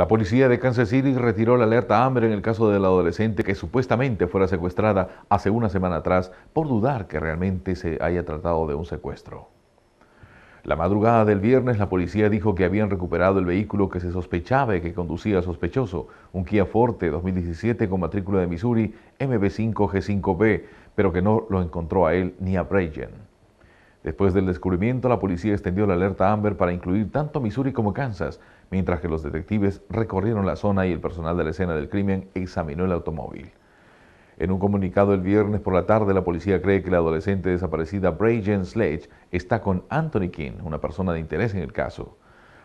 La policía de Kansas City retiró la alerta hambre en el caso de la adolescente que supuestamente fuera secuestrada hace una semana atrás por dudar que realmente se haya tratado de un secuestro. La madrugada del viernes la policía dijo que habían recuperado el vehículo que se sospechaba que conducía sospechoso, un Kia Forte 2017 con matrícula de Missouri MB5G5B, pero que no lo encontró a él ni a Brayden. Después del descubrimiento, la policía extendió la alerta Amber para incluir tanto Missouri como Kansas, mientras que los detectives recorrieron la zona y el personal de la escena del crimen examinó el automóvil. En un comunicado el viernes por la tarde, la policía cree que la adolescente desaparecida Bray Sledge está con Anthony King, una persona de interés en el caso.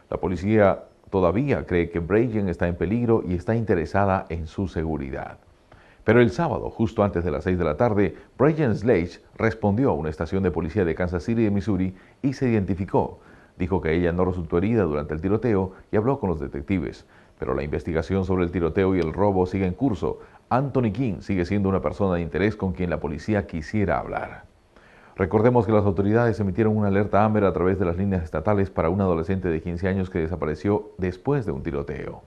La policía todavía cree que Brayjen está en peligro y está interesada en su seguridad. Pero el sábado, justo antes de las 6 de la tarde, Brian Slade respondió a una estación de policía de Kansas City de Missouri y se identificó. Dijo que ella no resultó herida durante el tiroteo y habló con los detectives. Pero la investigación sobre el tiroteo y el robo sigue en curso. Anthony King sigue siendo una persona de interés con quien la policía quisiera hablar. Recordemos que las autoridades emitieron una alerta Amber a través de las líneas estatales para un adolescente de 15 años que desapareció después de un tiroteo.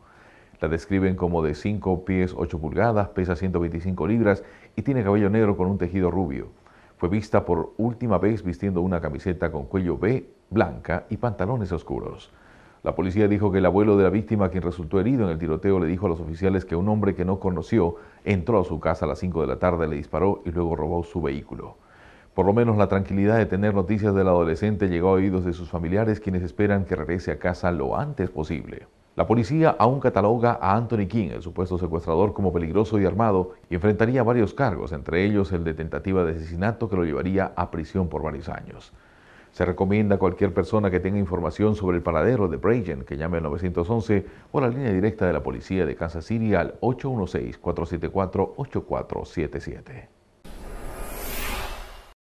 La describen como de 5 pies 8 pulgadas, pesa 125 libras y tiene cabello negro con un tejido rubio. Fue vista por última vez vistiendo una camiseta con cuello B blanca y pantalones oscuros. La policía dijo que el abuelo de la víctima, quien resultó herido en el tiroteo, le dijo a los oficiales que un hombre que no conoció entró a su casa a las 5 de la tarde, le disparó y luego robó su vehículo. Por lo menos la tranquilidad de tener noticias del adolescente llegó a oídos de sus familiares, quienes esperan que regrese a casa lo antes posible. La policía aún cataloga a Anthony King, el supuesto secuestrador, como peligroso y armado y enfrentaría varios cargos, entre ellos el de tentativa de asesinato que lo llevaría a prisión por varios años. Se recomienda a cualquier persona que tenga información sobre el paradero de Brayden que llame al 911 o la línea directa de la policía de Kansas City al 816-474-8477.